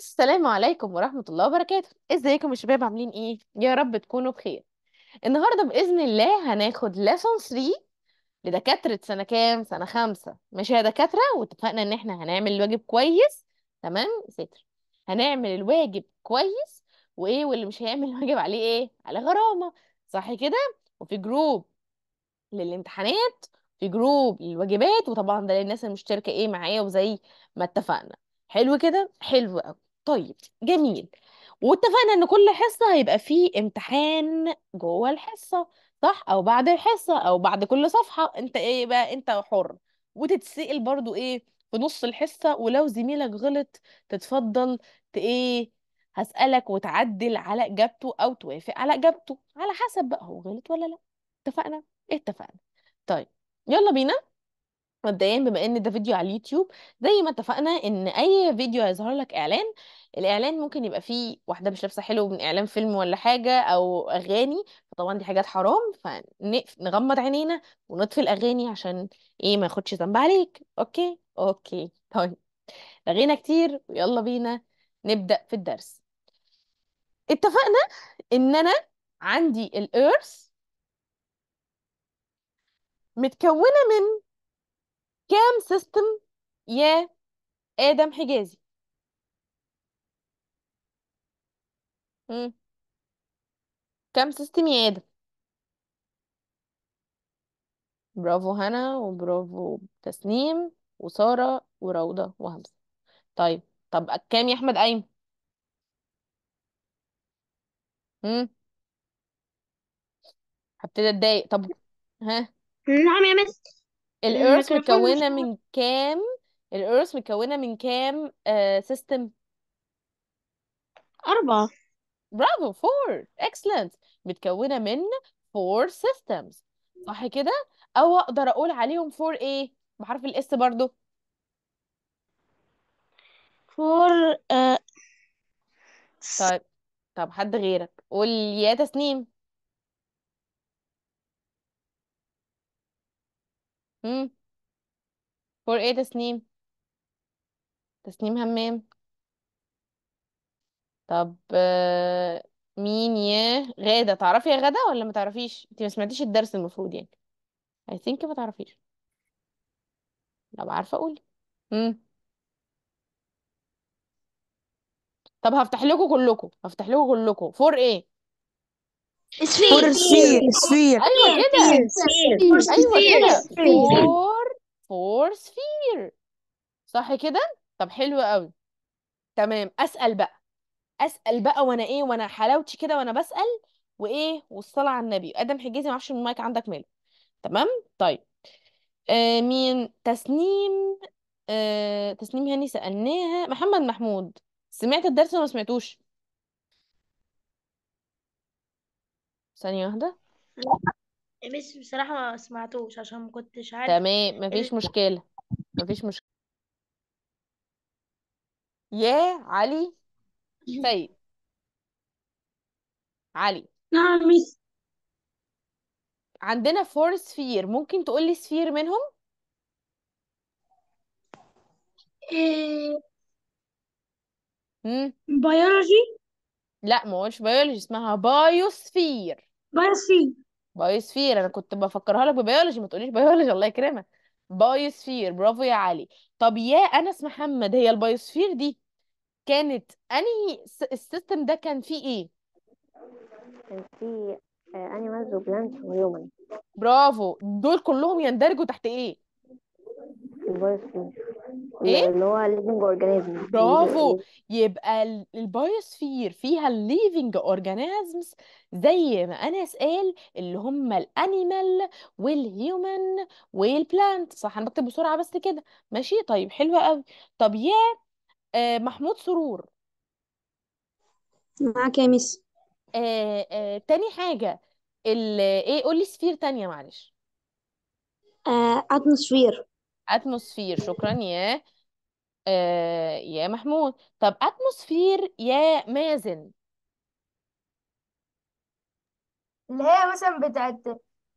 السلام عليكم ورحمة الله وبركاته ازيكم يا شباب عاملين ايه يا رب تكونوا بخير النهاردة بإذن الله هناخد لسون 3 لدكاترة سنة كام سنة خمسة ماشي يا دكاترة واتفقنا ان احنا هنعمل الواجب كويس تمام ستر هنعمل الواجب كويس وايه واللي مش هيعمل الواجب عليه ايه على غرامة صح كده وفي جروب للامتحانات في جروب للواجبات وطبعا ده للناس المشتركة ايه معايا وزي ما اتفقنا حلو كده حلو قوي طيب جميل واتفقنا ان كل حصة هيبقى فيه امتحان جوه الحصة صح او بعد الحصة او بعد كل صفحة انت ايه بقى انت حر وتتسأل برضو ايه في نص الحصة ولو زميلك غلط تتفضل ايه هسألك وتعدل على إجابته أو توافق على إجابته على حسب بقى هو غلط ولا لأ اتفقنا اتفقنا طيب يلا بينا مبدئيا بما ان ده فيديو على اليوتيوب زي ما اتفقنا ان اي فيديو هيظهر لك اعلان الاعلان ممكن يبقى فيه واحده مش لابسه حلو من اعلان فيلم ولا حاجه او اغاني فطبعا دي حاجات حرام فنغمض عينينا ونطفي الاغاني عشان ايه ما ياخدش ذنب عليك اوكي اوكي طيب لغينا كتير ويلا بينا نبدا في الدرس اتفقنا ان انا عندي الايرث متكونه من كام سيستم يا آدم حجازي مم. كام سيستم يا آدم برافو هنا وبرافو تسنيم وسارة وروضة وهمزة طيب طب كام يا أحمد قايم؟ هبتدي أتضايق طب ها نعم يا مس إيه، الإيرث لكن مكونة من كام الإيرث مكونة من كام سيستم أربعة برافو فور اكسلنت متكونة من فور سيستمز صح كده أو أقدر أقول عليهم فور إيه بحرف الإس برضو فور آه... طيب طب حد غيرك قول يا تسنيم مم. فور ايه تسنيم تسنيم همام طب آه، مين يا غادة تعرفي يا غادة ولا ما تعرفيش انت ما سمعتيش الدرس المفروض يعني I think ما تعرفيش لو عارفة اقول مم. طب هفتح لكم كلكم هفتح لكم كلكم فور ايه سفير فور سفير ايوه كده ايوه كده أيوة، إيه إيه أيوة، إيه فور فور سفير صح كده طب حلو قوي تمام اسال بقى اسال بقى وانا ايه وانا حلاوتي كده وانا بسال وايه والصلاه على النبي ادم حجازي معرفش المايك عندك ماله تمام طيب آه مين تسنيم آه تسنيم هاني سالناها محمد محمود سمعت الدرس ولا ما سمعتوش ثانية واحدة بس بصراحة ما سمعتوش عشان ما كنتش عارف تمام مفيش إيه. مشكلة مفيش مشكلة يا علي سيد علي نعم عندنا فور سفير ممكن تقول لي سفير منهم إيه، بيولوجي لا ما هوش بيولوجي اسمها بايوسفير بايوسفير بايوسفير انا كنت بفكرها لك ببيولوجي ما تقوليش بيولوجي الله يكرمك بايوسفير برافو يا علي طب يا انس محمد هي البايوسفير دي كانت انهي السيستم ده كان فيه ايه كان فيه انيمالز وبلانتس وهيومن برافو دول كلهم يندرجوا تحت ايه الفيروس ايه اللي هو الليفنج اورجانيزم برافو يبقى البايوسفير فيها الليفنج اورجانيزمز زي ما انا اسال اللي هم الانيمال والهيومن والبلانت صح انا بكتب بسرعه بس كده ماشي طيب حلوه قوي طب يا آه، محمود سرور معاك يا ميس آه، آه، تاني حاجه ال- ايه قولي سفير تانية معلش آه، اتموسفير اتموسفير شكرا يا آه، يا محمود طب اتموسفير يا مازن اللي هي مثلا بتاعت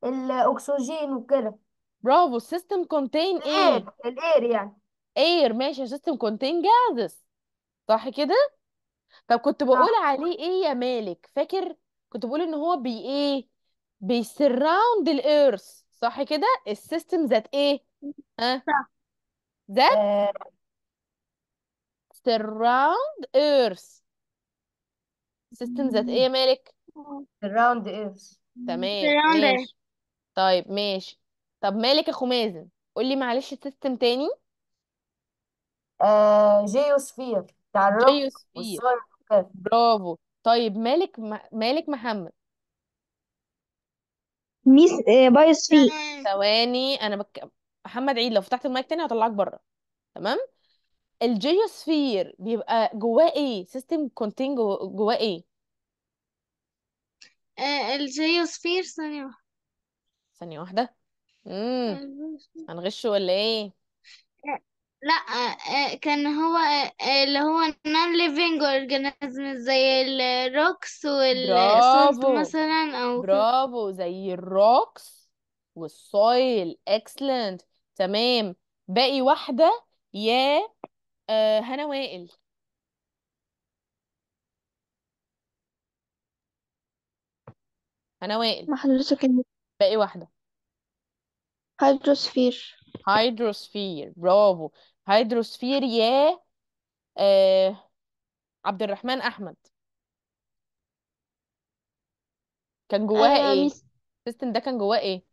الاكسجين وكده برافو السيستم كونتين اير الاير يعني اير ماشي السيستم كونتين جازز صح كده طب كنت بقول صح عليه ايه يا مالك فاكر كنت بقول ان هو بي ايه بيسراوند الايرث صح كده السيستم ذات ايه ها سراوند ايرث سيستم surround earth system ايه يا مالك سراوند ايرث تمام surround طيب ماشي طب مالك اخو مازن قول لي معلش سيستم تاني جيوسفير اه، بتاع الروك جيوسفير برافو طيب مالك مالك محمد ميس اه، بايوسفير ثواني انا بك... محمد عيد لو فتحت المايك تاني هطلعك بره تمام الجيوسفير بيبقى جواه ايه سيستم كونتين جواه ايه آه، الجيوسفير ثانية واحدة ثانيه واحده امم هنغش ولا ايه آه، لا آه، كان هو اللي هو non living organisms زي الروكس والسولت مثلا او برافو زي الروكس والسويل اكسلنت تمام باقي واحدة يا آه، هنا وائل هنا وائل ما حضرتك كلمة باقي واحدة هيدروسفير هيدروسفير برافو هيدروسفير يا آه عبد الرحمن أحمد كان جواها آه ايه؟ السيستم ده كان جواه ايه؟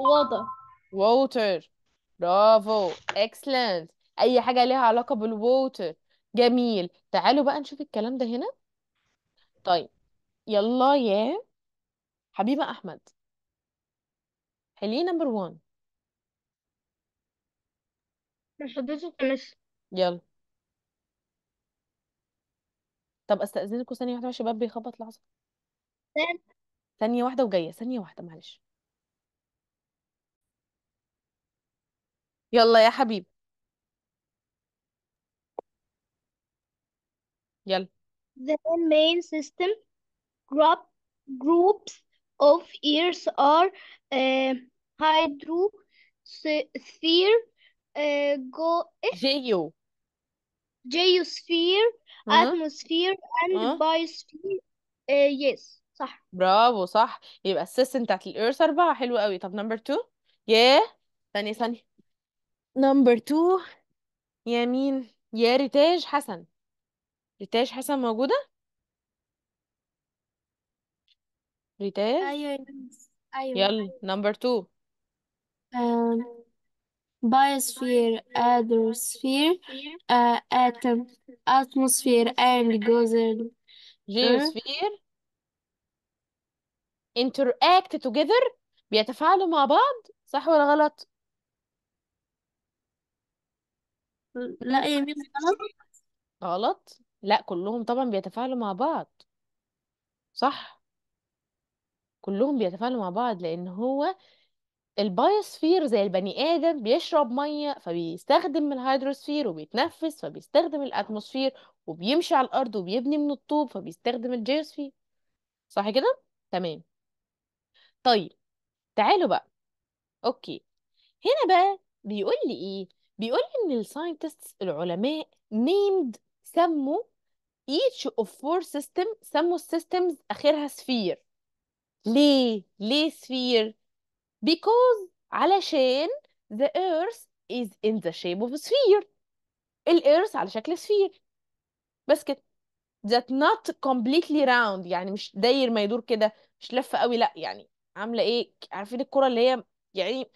وضع ووتر برافو اكسلنت اي حاجه ليها علاقه بالووتر جميل تعالوا بقى نشوف الكلام ده هنا طيب يلا يا حبيبه احمد حلي نمبر 1 يلا طب استاذنكم ثانيه واحده يا شباب بيخبط لحظه ثانية واحدة وجاية ثانية واحدة معلش يلا يا حبيبي يلا The main system group groups of years are uh, hydro, sphere, uh, go جيو geosphere, ها atmosphere, and ها biosphere. Uh, yes, صح. برافو صح يبقى السيستم بتاعت الإيرث أربعة حلو قوي طب نمبر 2 ياه ثانية ثانية نمبر تو يا مين يا ريتاج حسن ريتاج حسن موجودة ريتاج ايوه ايوه يلا نمبر تو biosphere atmosphere uh, atom atmosphere and goes earth interact together بيتفاعلوا مع بعض صح ولا غلط لا يا مين غلط غلط لا كلهم طبعا بيتفاعلوا مع بعض صح كلهم بيتفاعلوا مع بعض لان هو البايوسفير زي البني ادم بيشرب ميه فبيستخدم الهيدروسفير وبيتنفس فبيستخدم الاتموسفير وبيمشي على الارض وبيبني من الطوب فبيستخدم الجيوسفير صح كده تمام طيب تعالوا بقى اوكي هنا بقى بيقول لي ايه بيقول ان الساينتستس العلماء named سموا each of four system سموا السيستمز اخرها سفير ليه ليه سفير because علشان the earth is in the shape of a sphere الارث على شكل سفير بس كده that not completely round يعني مش داير ما يدور كده مش لفه قوي لا يعني عامله ايه عارفين الكره اللي هي يعني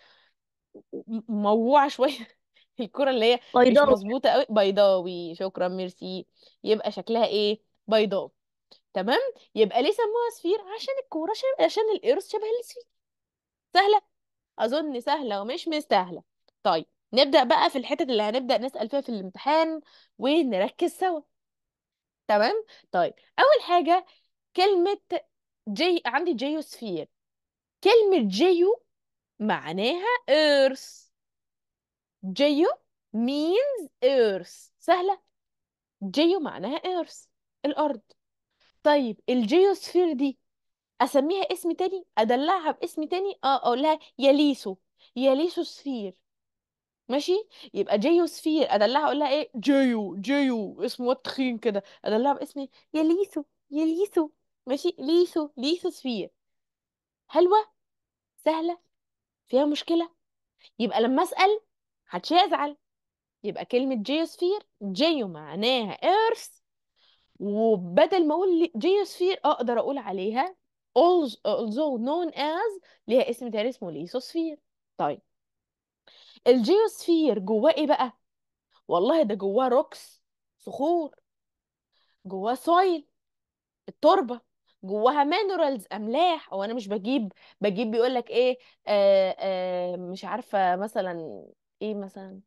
موعه شويه الكرة اللي هي مش بيضاوي مظبوطة قوي بيضاوي شكرا ميرسي يبقى شكلها ايه بيضاوي تمام يبقى ليه سموها سفير عشان الكورة شبه عشان القرص شبه السفير سهلة أظن سهلة ومش مستاهلة طيب نبدأ بقى في الحتت اللي هنبدأ نسأل فيها في الامتحان ونركز سوا تمام طيب أول حاجة كلمة جي عندي جيوسفير كلمة جيو معناها إرث جيو means earth سهلة جيو معناها earth الأرض طيب الجيوسفير دي أسميها اسم تاني أدلعها باسم تاني أه أقولها ياليسو ياليسو سفير ماشي يبقى جيوسفير أدلعها أقولها إيه جيو جيو اسم تخين كده أدلعها باسم ياليسو إيه؟ ياليسو ماشي ليسو ليسو سفير حلوة سهلة فيها مشكلة يبقى لما أسأل محدش يزعل يبقى كلمة جيوسفير جيو معناها ايرث وبدل ما اقول جيوسفير اقدر اقول عليها also known as ليها اسم تاني اسمه ليسوسفير طيب الجيوسفير جواه ايه بقى والله ده جواه روكس صخور جواه سويل التربه جواها مينرالز املاح هو انا مش بجيب بجيب بيقول لك ايه آآ آه، آآ آه، مش عارفه مثلا ايه مثلا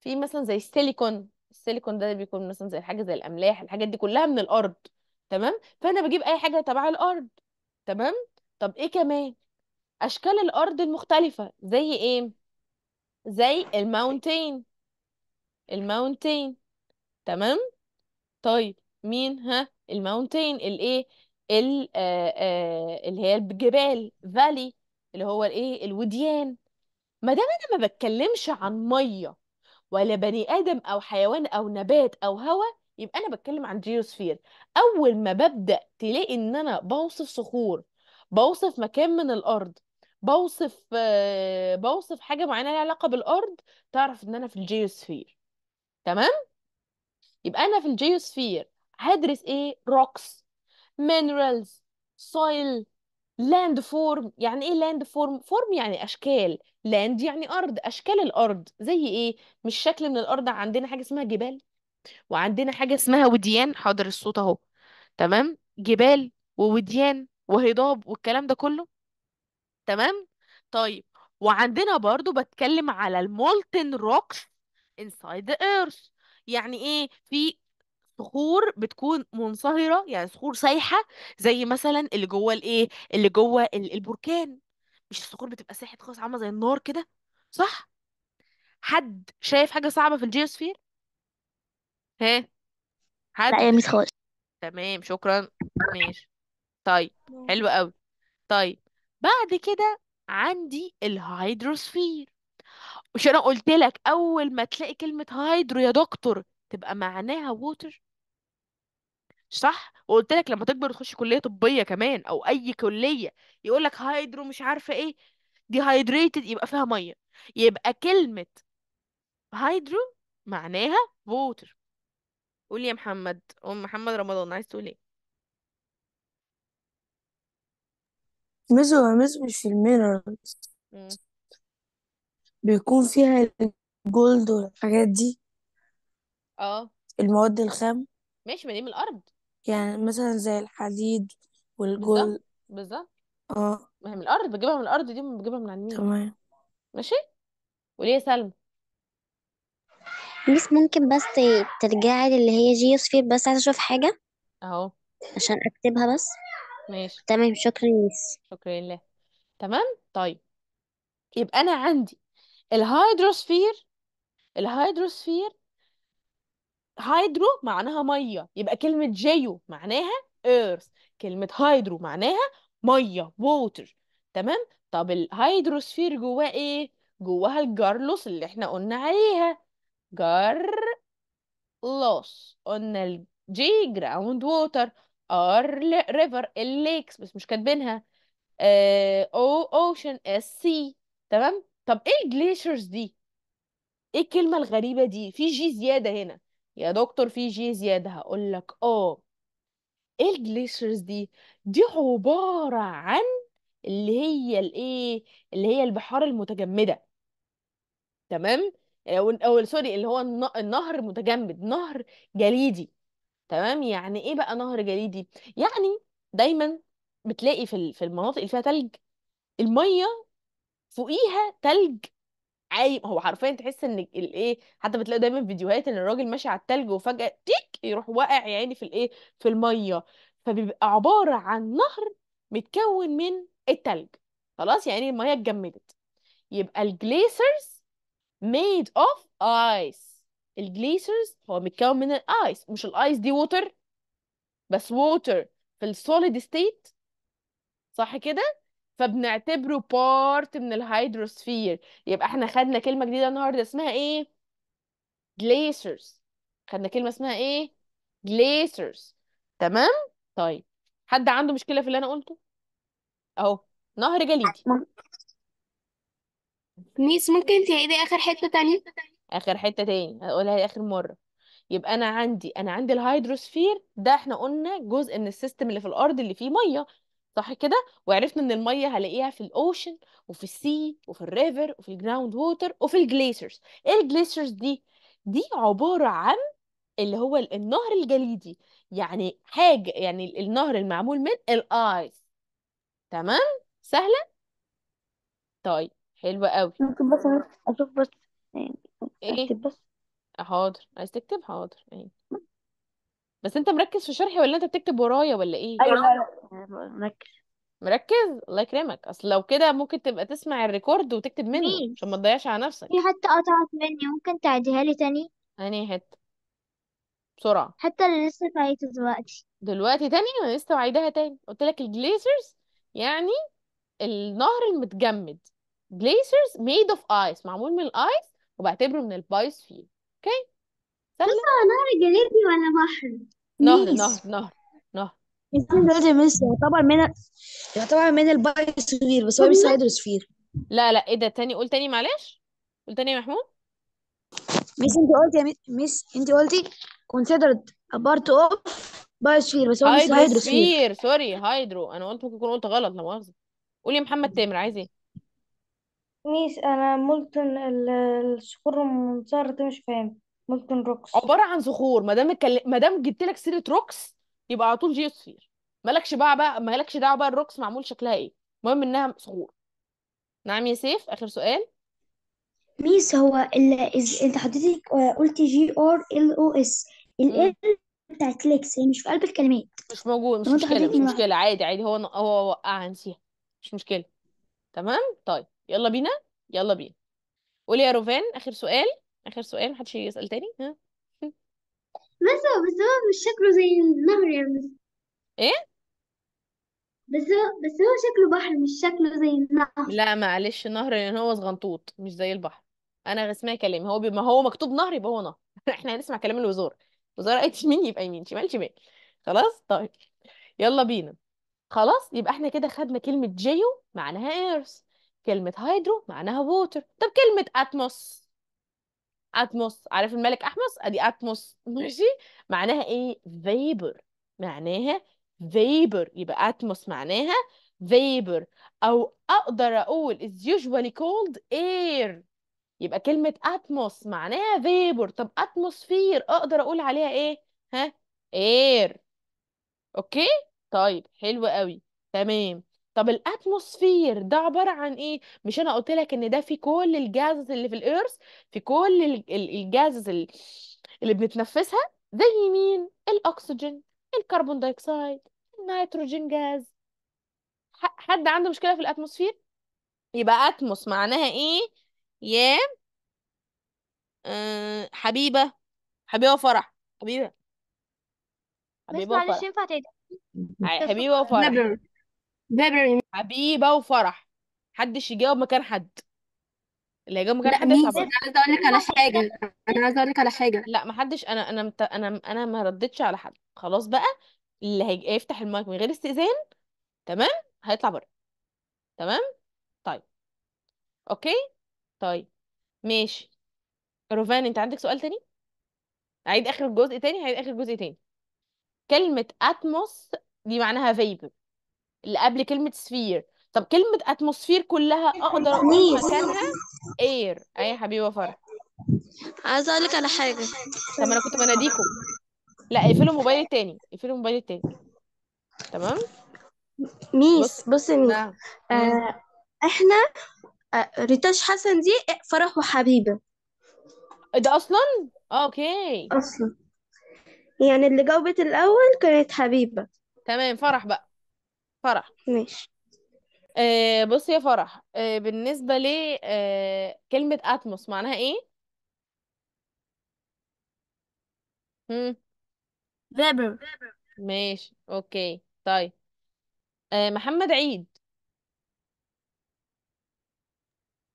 في مثلا زي السيليكون السيليكون ده بيكون مثلا زي حاجه زي الاملاح الحاجات دي كلها من الارض تمام فانا بجيب اي حاجه تبع الارض تمام طب ايه كمان اشكال الارض المختلفه زي ايه زي الماونتين الماونتين تمام طيب مين ها الماونتين الايه ال آه، آه، اللي هي الجبال فالي اللي هو الايه الوديان ما دام انا ما بتكلمش عن ميه ولا بني ادم او حيوان او نبات او هواء يبقى انا بتكلم عن جيوسفير اول ما ببدا تلاقي ان انا بوصف صخور بوصف مكان من الارض بوصف آه، بوصف حاجه معينه لها علاقه بالارض تعرف ان انا في الجيوسفير تمام يبقى انا في الجيوسفير هدرس ايه روكس مينرالز سويل لاند فورم يعني ايه لاند فورم فورم يعني اشكال لاند يعني ارض اشكال الارض زي ايه مش شكل من الارض عندنا حاجه اسمها جبال وعندنا حاجه اسمها وديان حاضر الصوت اهو تمام جبال ووديان وهضاب والكلام ده كله تمام طيب وعندنا برضو بتكلم على المولتن روكس inside the earth يعني ايه في صخور بتكون منصهرة يعني صخور سايحة زي مثلا اللي جوه الايه اللي جوه البركان مش الصخور بتبقى ساحت خالص عاملة زي النار كده صح حد شايف حاجة صعبة في الجيوسفير ها لا حد يا ميس خالص تمام شكرا ماشي طيب حلو قوي طيب بعد كده عندي الهيدروسفير مش انا قلت لك اول ما تلاقي كلمة هايدرو يا دكتور تبقى معناها ووتر صح وقلت لك لما تكبر وتخش كليه طبيه كمان او اي كليه يقول لك هايدرو مش عارفه ايه دي هايدريتد يبقى فيها ميه يبقى كلمه هايدرو معناها ووتر قول يا محمد ام محمد رمضان عايز تقول ايه مزو هو مش في المينرالز بيكون فيها الجولد والحاجات دي اه المواد الخام ماشي ما دي من الارض يعني مثلا زي الحديد بالظبط والجلد بالظبط اه ما هي من الارض بجيبها من الارض دي بجيبها من عند تمام ماشي وليه يا سلمى بس ممكن بس ترجعي للي هي جيوسفير بس عايزة أشوف حاجة اهو عشان أكتبها بس ماشي تمام شكرا ليس ميس شكرا لله تمام طيب يبقى انا عندي الهيدروسفير الهيدروسفير هايدرو معناها ميه يبقى كلمة جيو معناها earth كلمة هايدرو معناها ميه water تمام طب الهايدروسفير جواه ايه جواها الجارلوس اللي احنا قلنا عليها لوس قلنا الجي جراوند ووتر ار ريفر الليكس بس مش كاتبينها او اوشن اس سي تمام طب ايه الجليشرز دي ايه الكلمه الغريبه دي في جي زياده هنا يا دكتور في جي زيادة هقول لك اه ايه الجليشرز دي دي عبارة عن اللي هي الايه اللي هي البحار المتجمدة تمام آه، او أو سوري اللي هو النهر متجمد نهر جليدي تمام يعني ايه بقى نهر جليدي يعني دايما بتلاقي في في المناطق اللي فيها تلج المية فوقيها تلج عايم هو حرفيا تحس ان الايه حتى بتلاقي دايما فيديوهات ان الراجل ماشي على التلج وفجأة تيك يروح واقع يا عيني في الايه في الميه فبيبقى عبارة عن نهر متكون من التلج خلاص يعني الميه اتجمدت يبقى الجليسرز made of ice الجليسرز هو متكون من الايس مش الايس دي ووتر بس ووتر في السوليد ستيت صح كده فبنعتبره بارت من الهيدروسفير يبقى احنا خدنا كلمة جديدة النهاردة اسمها ايه؟ جليسرز خدنا كلمة اسمها ايه؟ جليسرز تمام؟ طيب حد عنده مشكلة في اللي انا قلته؟ اهو نهر جليدي ميس ممكن تعيدي اخر حتة تانية اخر حتة تاني هقولها اخر مرة يبقى انا عندي انا عندي الهيدروسفير ده احنا قلنا جزء من السيستم اللي في الارض اللي فيه ميه صح كده وعرفنا ان الميه هلاقيها في الاوشن وفي السي وفي الريفر وفي الجراوند ووتر وفي الجليسرز ايه الجليسرز دي دي عباره عن اللي هو النهر الجليدي يعني حاجه يعني النهر المعمول من الايس تمام سهله طيب حلوه قوي ممكن بس اشوف بس يعني ايه اكتب بس حاضر عايز تكتب حاضر ايه بس انت مركز في شرحي ولا انت بتكتب ورايا ولا ايه ايوه مركز مركز الله يكرمك اصل لو كده ممكن تبقى تسمع الريكورد وتكتب منه عشان ما تضيعش على نفسك في حتة قطعت مني ممكن تعيديها لي تاني انهي حته بسرعه حتى اللي لسه فايته دلوقتي دلوقتي تاني انا لسه وعيدها تاني قلت لك الجليسرز يعني النهر المتجمد جليسرز ميد اوف ايس معمول من الايس وبعتبره من البايس فيه اوكي سهله بص هو نهر جليدي ولا بحر نهر نهر نهر نهر السين دلوقتي ميس يعتبر من يعتبر من البايوسفير بس هو مش هيدروسفير لا لا ايه ده تاني قول تاني معلش قول تاني يا محمود ميس انت قلتي يا ميس انت قلتي considered a part of biosphere بس هو مش هيدروسفير سوري هيدرو انا قلت ممكن اكون قلت غلط لا مؤاخذه قولي يا محمد تامر عايز ايه ميس انا مولتن الصخور المنصهره دي مش فاهم ممكن روكس عباره عن صخور ما دام ما دام جبت لك سيره روكس يبقى على طول جيوسفير مالكش بقى بقى مالكش دعوه بقى الروكس معمول شكلها ايه المهم انها صخور نعم يا سيف اخر سؤال ميس هو ال... إز... انت حضرتك آه، قلتي جي ار ال او اس ال بتاعت ليكس هي يعني مش في قلب الكلمات مش موجود مش مشكله مش مشكله عادي عادي هو هو وقعها آه، نسيها مش مشكله تمام طيب يلا بينا يلا بينا قولي يا روفان اخر سؤال اخر سؤال محدش يسأل تاني ها بس هو بس هو مش شكله زي النهر يا يعني. مس ايه بس هو بس هو شكله بحر مش شكله زي النهر لا معلش نهر لان يعني هو صغنطوط مش زي البحر انا اسمع كلامي هو بما هو مكتوب نهر يبقى هو نهر احنا هنسمع كلام الوزارة الوزارة قالت يمين يبقى يمين شمال شمال خلاص طيب يلا بينا خلاص يبقى احنا كده خدنا كلمة جيو معناها ايرث كلمة هيدرو معناها ووتر طب كلمة اتموس اتموس عارف الملك احمس ادي اتموس ماشي معناها ايه فيبر معناها فيبر يبقى اتموس معناها فيبر او اقدر اقول is usually called air يبقى كلمة اتموس معناها فيبر طب اتموسفير اقدر اقول عليها ايه ها air اوكي طيب حلو قوي تمام طب الاتموسفير ده عباره عن ايه مش انا قلت لك ان ده في كل الجازز اللي في الايرث في كل الجازز اللي بنتنفسها زي مين الاكسجين الكربون دايكسايد النيتروجين جاز حد عنده مشكله في الاتموسفير يبقى اتموس معناها ايه يا أه حبيبه حبيبه وفرح حبيبه بس حبيبه معلش وفرح ينفع حبيبه وفرح بابري حبيبة وفرح محدش يجاوب مكان حد اللي هيجاوب مكان لا حد يطلع ميسي انا عايزه اقول لك على حاجه انا عايزه اقول لك على حاجه لا محدش انا انا مت... انا انا ما ردتش على حد خلاص بقى اللي هيفتح المايك من غير استئذان تمام هيطلع بره تمام طيب اوكي طيب ماشي روفان انت عندك سؤال تاني عيد اخر الجزء تاني هعيد اخر الجزء تاني كلمة اتموس دي معناها فيب اللي قبل كلمة سفير طب كلمة اتموسفير كلها اقدر اقول مكانها اير اي يا حبيبة فرح عايزة اقول لك على حاجة طب انا كنت بناديكم لا اقفلوا الموبايل التاني اقفلوا الموبايل التاني تمام ميس بصي ميس نعم. آه احنا آه، ريتاش حسن دي فرح وحبيبة إيه ده اصلا اوكي اصلا يعني اللي جاوبت الاول كانت حبيبة تمام فرح بقى فرح ماشي آه بصي يا فرح آه بالنسبة لي آه كلمة أتموس معناها إيه؟ مم. ماشي أوكي طيب آه محمد عيد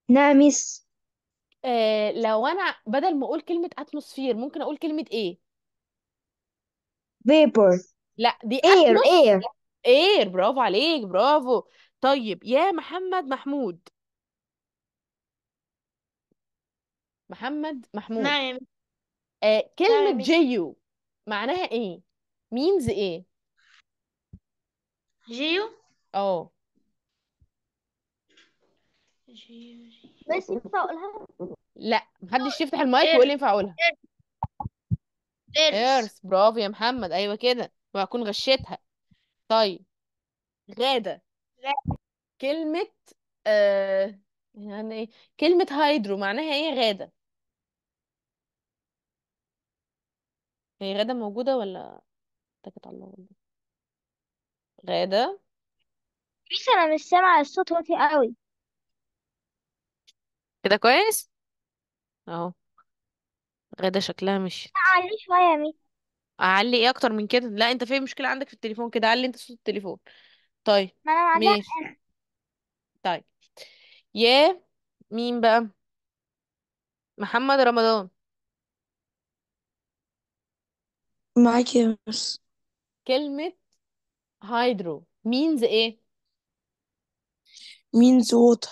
نامس آه لو أنا بدل ما أقول كلمة أتموسفير ممكن أقول كلمة إيه؟ فيبر لا دي اير اير اير برافو عليك برافو طيب يا محمد محمود محمد محمود نعم آه كلمة نعم جيو معناها ايه مينز ايه جيو اه جيو جيو بس ينفع اقولها لا محدش يفتح المايك ويقول لي ينفع اقولها ايرث ايرث برافو يا محمد ايوه كده وهكون غشيتها طيب غادة كلمة آه يعني ايه كلمة هايدرو معناها ايه غادة هي غادة موجودة ولا اتكت على الله والله غادة بس انا مش سامعه الصوت واطي قوي كده كويس اهو غادة شكلها مش عليه شويه يا مي اعلي ايه اكتر من كده لا انت في مشكلة عندك في التليفون كده علي انت صوت التليفون طيب ما انا معلقة ماشي طيب يا مين بقى محمد رمضان معاك يا مس كلمة هايدرو مينز ايه مينز ووتر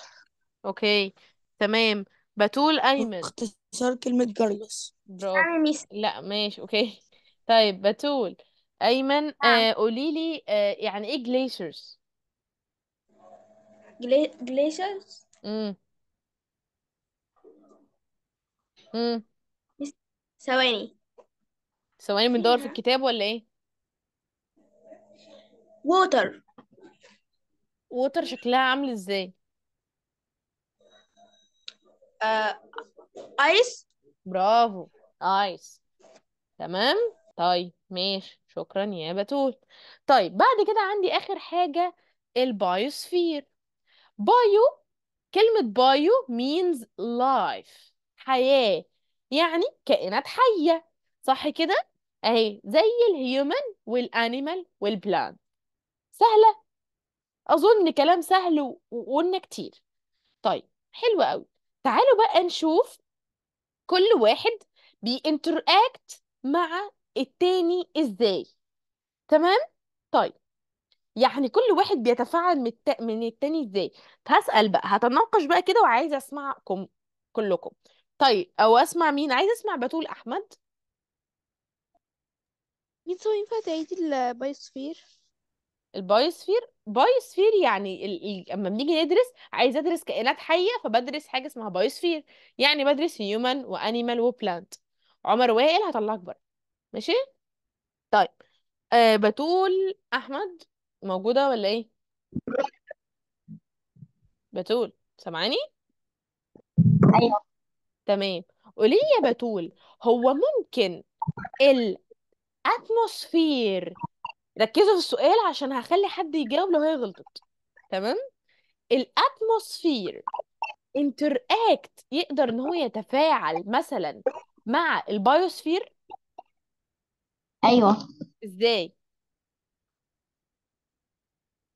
اوكي تمام بتول ايمن اختصار كلمة جرجس برافو اعمل ميس لا ماشي اوكي طيب بتول أيمن نعم آه قولي لي آه يعني إيه glaciers؟ جليشرز ثواني ثواني بندور في الكتاب ولا إيه؟ ووتر ووتر شكلها عامل إزاي؟ آه... ايس برافو ايس تمام طيب ماشي شكرا يا بتول طيب بعد كده عندي آخر حاجة البايوسفير بايو كلمة بايو means life حياة يعني كائنات حية صح كده؟ أهي زي الهيومن والأنيمال والبلان سهلة أظن كلام سهل وقلنا كتير طيب حلو قوي تعالوا بقى نشوف كل واحد بينتراكت مع التاني ازاي تمام طيب يعني كل واحد بيتفاعل من الت- من التاني ازاي هسأل بقى هتناقش بقى كده وعايزه اسمعكم كلكم طيب او اسمع مين عايزه اسمع بتول احمد سو ينفع تعيدي البايوسفير البايوسفير بايوسفير يعني اما ال- اما بنيجي ندرس عايزه ادرس كائنات حيه فبدرس حاجه اسمها بايوسفير يعني بدرس هيومن وانيمال وبلانت عمر وائل هطلعك بره ماشي طيب آه بتول احمد موجوده ولا ايه بتول سامعاني ايوه تمام قولي يا بتول هو ممكن الاتموسفير ركزوا في السؤال عشان هخلي حد يجاوب لو هي غلطت تمام الاتموسفير interact يقدر ان هو يتفاعل مثلا مع البايوسفير ايوه ازاي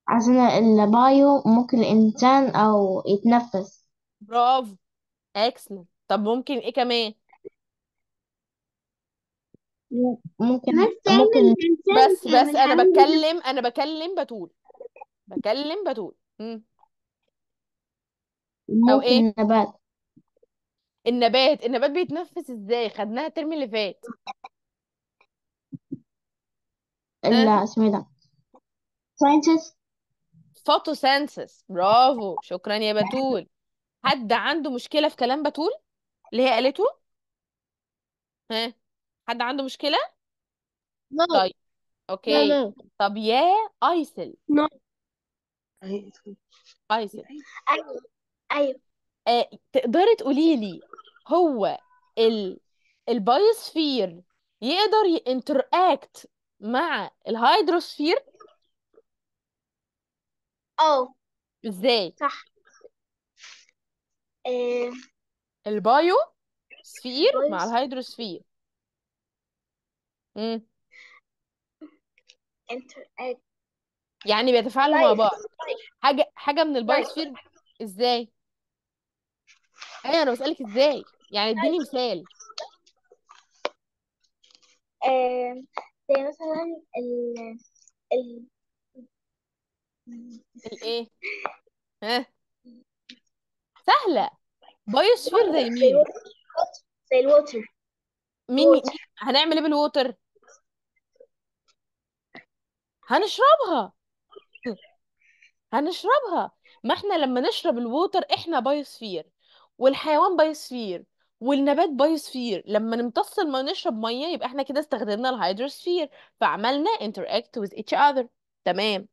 عشان البايو ممكن الانسان او يتنفس برافو اكسلنت طب ممكن ايه كمان ممكن يعني ممكن الإنسان بس بس انا بتكلم انا بكلم بتول بكلم بتول مم. او ممكن ايه النبات النبات النبات بيتنفس ازاي خدناها الترم اللي فات ال اسمه ايه ده فوتو فوتوسينثيس برافو شكرا يا بتول حد عنده مشكلة في كلام بتول اللي هي قالته ها حد عنده مشكلة no. طيب اوكي لا طب يا ايسل no. ايسل ايوه ايوه آه، تقدري تقولي لي هو ال البايوسفير يقدر ينتراكت مع الهيدروسفير اه ازاي صح إيه. البايو سفير مع الهيدروسفير آه. يعني بيتفاعلوا مع بعض حاجه حاجه من البايوسفير ازاي ايوه انا بسألك ازاي يعني اديني مثال آه. زي مثلا ال ال الايه ها إيه؟ سهله بايوسفير زي مين زي الووتر مين هنعمل ايه بالووتر هنشربها هنشربها ما احنا لما نشرب الووتر احنا بايوسفير والحيوان بايوسفير والنبات بايوسفير لما نمتص الماء ونشرب ميه يبقى احنا كده استخدمنا الهيدروسفير فعملنا interact with each other تمام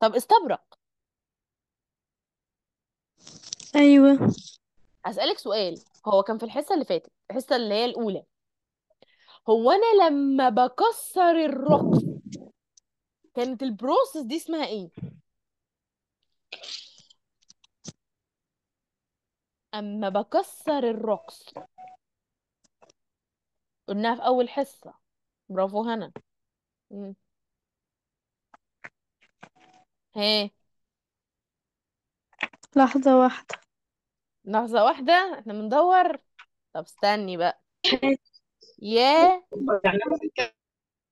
طب استبرق ايوه هسألك سؤال هو كان في الحصة اللي فاتت الحصة اللي هي الأولى هو أنا لما بكسر الرقم كانت البروسس دي اسمها ايه؟ اما بكسر الرقص قلناها في اول حصه برافو هنا هي. ها لحظة واحدة لحظة واحدة احنا بندور طب استني بقى يا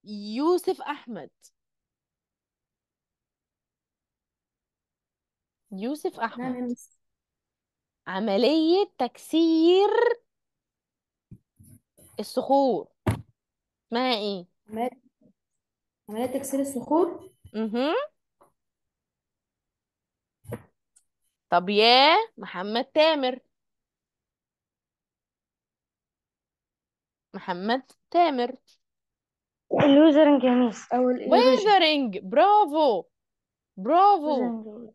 يوسف أحمد يوسف أحمد عملية تكسير الصخور اسمها ايه؟ عملية تكسير الصخور مهم. طب يا محمد تامر محمد تامر الويزرنج يا ميس او الايروجن برافو برافو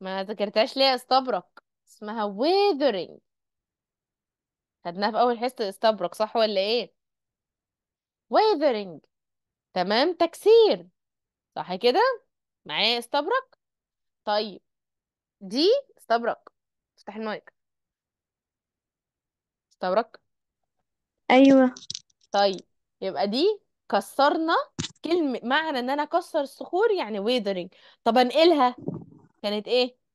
ما ذكرتهاش ليه استبرك اسمها withering خدناها في اول حصه استبرق صح ولا ايه withering تمام تكسير صح كده معايا استبرق طيب دي استبرق افتح المايك استبرق ايوه طيب يبقى دي كسرنا كلمة معنى ان انا اكسر الصخور يعني withering طب انقلها كانت ايه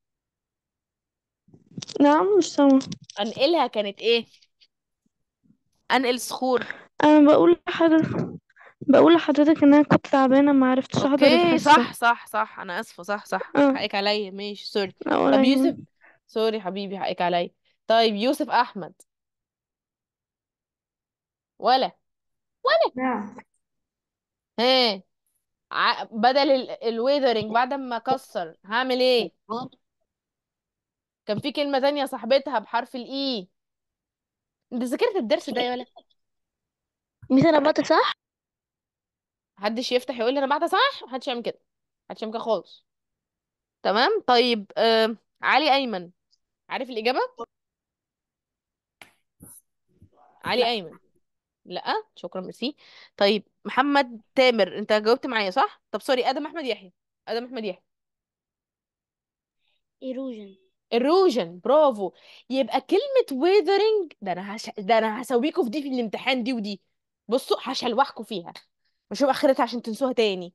نعم مش سامعة انقلها كانت ايه انقل صخور انا بقول لحضرتك بقول لحضرتك ان انا كنت تعبانة ما عرفتش احضر الحصة صح صح صح انا اسفة صح صح آه. حقك عليا ماشي سوري طب يوسف سوري حبيبي حقك عليا طيب يوسف احمد ولا ولا نعم ها بدل الويذرنج بعد ما كسر هعمل ايه كان في كلمة تانية صاحبتها بحرف الإي e. أنت ذاكرت الدرس ده يا ولد ميس انا بعت صح محدش يفتح يقول لي أنا بعتها صح محدش يعمل كده محدش يعمل كده خالص تمام طيب آه. علي أيمن عارف الإجابة علي أيمن لأ شكرا ميرسي طيب محمد تامر أنت جاوبت معايا صح طب سوري آدم أحمد يحيى آدم أحمد يحيى ايروجن erosion برافو يبقى كلمة weathering ده أنا هش... ده أنا هسويكوا في دي في الامتحان دي ودي بصوا هشلوحكوا فيها مش آخرتها عشان تنسوها تاني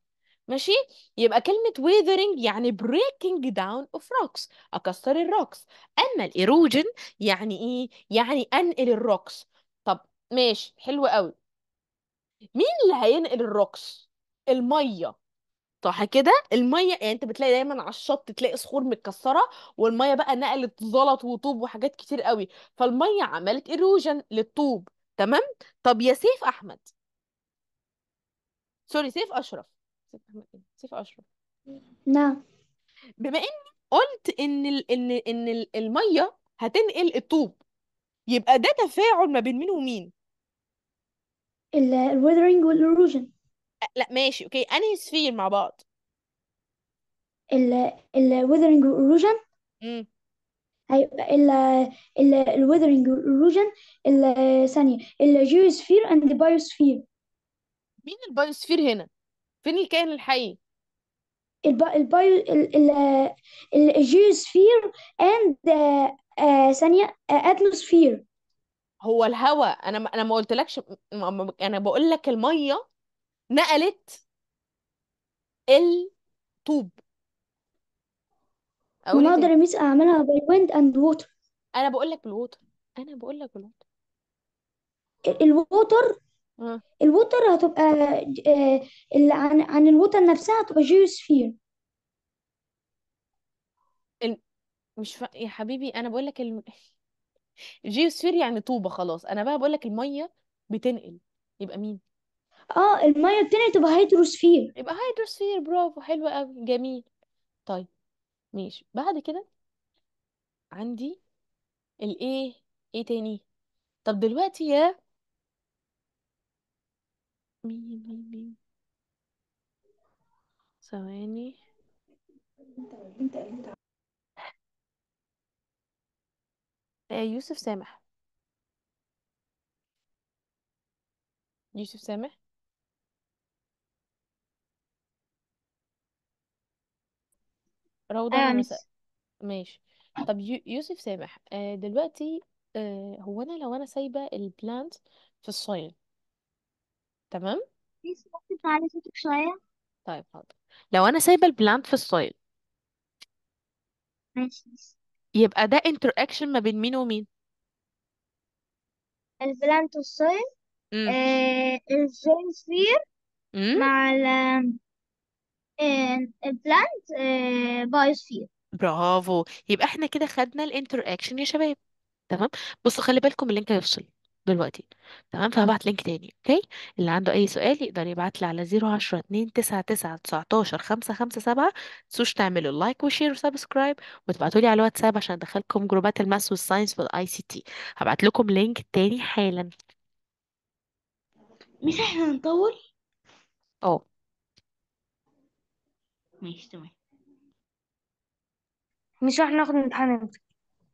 ماشي يبقى كلمة weathering يعني breaking down of rocks أكسر الروكس أما الإيروجن يعني إيه؟ يعني أنقل الروكس طب ماشي حلو قوي مين اللي هينقل الروكس؟ المية صح كده الميه يعني انت بتلاقي دايما على الشط تلاقي صخور متكسره والميه بقى نقلت زلط وطوب وحاجات كتير قوي فالميه عملت ايروجن للطوب تمام طب يا سيف احمد سوري سيف اشرف سيف احمد إيه؟ سيف اشرف نعم بما اني قلت ان الـ ان ان الميه هتنقل الطوب يبقى ده تفاعل ما بين مين ومين withering والـ erosion لا ماشي اوكي انهي سفير مع بعض ال ال withering erosion امم هيبقى ال ال ال withering erosion ال- ثانية ال geosphere and the biosphere مين البايوسفير هنا فين الكائن الحي الب البايو ال ال ال geosphere and آه، ثانية آه، atmosphere هو الهواء انا ما انا ما قلتلكش انا بقول لك الميه نقلت الطوب اقول لك إيه مناظر تاني اعملها أعمالها by wind and water انا بقول لك بالووتر انا بقول لك بالووتر الووتر الووتر هتبقى آه، اللي عن عن الووتر نفسها هتبقى جيوسفير ال- مش ف... يا حبيبي انا بقول لك الم... جيوسفير يعني طوبه خلاص انا بقى بقول لك الميه بتنقل يبقى مين اه المية التانية تبقى هيدروسفير يبقى هيدروسفير برافو حلو قوي جميل طيب ماشي بعد كده عندي الايه ايه تاني طب دلوقتي يا مين مين مين ثواني آه، يوسف سامح يوسف سامح روضة ايوه ولا يعني مساء ماشي طب يوسف سامح آه، دلوقتي آه، هو انا لو انا سايبه البلانت في الصين تمام ممكن صوتك شوية طيب حاضر لو انا سايبه البلانت في الصين ماشي يبقى ده interaction ما بين مين ومين البلانت والصيل امم آه الجين سفير امم مع ال بلانت بايوسفير uh, برافو يبقى احنا كده خدنا الانتر اكشن يا شباب تمام بصوا خلي بالكم اللينك هيفصل دلوقتي تمام فهبعت لينك تاني اوكي اللي عنده اي سؤال يقدر يبعت لي على 010 9 19 5 5 557 تنسوش تعملوا لايك وشير وسبسكرايب وتبعتوا لي على الواتساب عشان ادخلكم جروبات الماس والساينس والاي سي تي هبعت لكم لينك تاني حالا مش احنا نطول اه ماشي تمام مش راح ناخد امتحان امتى